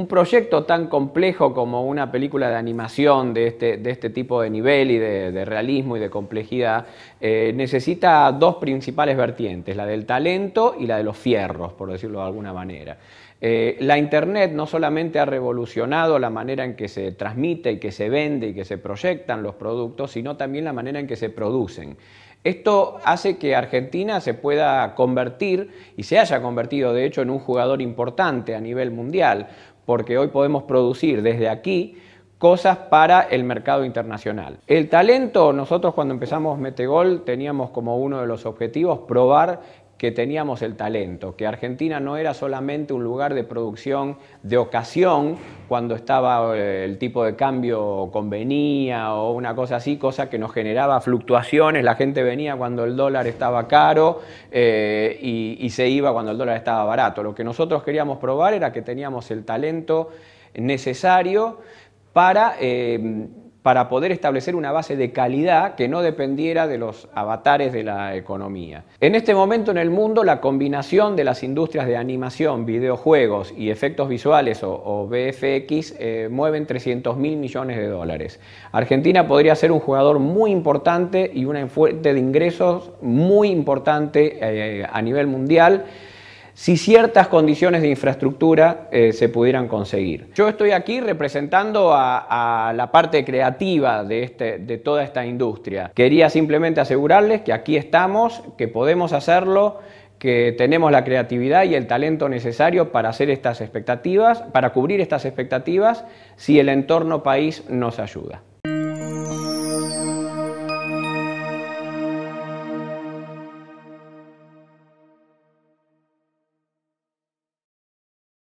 un proyecto tan complejo como una película de animación de este, este tipo de nivel y de, realismo y de complejidad eh, necesita dos principales vertientes, la del talento y la de los fierros, por decirlo de alguna manera. Eh, la Internet no solamente ha revolucionado la manera en que se transmite y que se vende y que se proyectan los productos, sino también la manera en que se producen. Esto hace que Argentina se pueda convertir y se haya convertido de hecho en un jugador importante a nivel mundial, porque hoy podemos producir desde aquí cosas para el mercado internacional. El talento, nosotros cuando empezamos Metegol teníamos como uno de los objetivos probar que teníamos el talento, que Argentina no era solamente un lugar de producción de ocasión cuando estaba eh, el tipo de cambio convenía o una cosa así, cosa que nos generaba fluctuaciones, la gente venía cuando el dólar estaba caro eh, y, se iba cuando el dólar estaba barato. Lo que nosotros queríamos probar era que teníamos el talento necesario para eh, para poder establecer una base de calidad que no dependiera de los avatares de la economía. En este momento en el mundo la combinación de las industrias de animación, videojuegos y efectos visuales o, BFX eh, mueven 300 mil millones de dólares. Argentina podría ser un jugador muy importante y una fuente de ingresos muy importante eh, a nivel mundial si ciertas condiciones de infraestructura eh, se pudieran conseguir. Yo estoy aquí representando a, la parte creativa de, este, de toda esta industria. Quería simplemente asegurarles que aquí estamos, que podemos hacerlo, que tenemos la creatividad y el talento necesario para hacer estas expectativas, para cubrir estas expectativas, si el entorno país nos ayuda.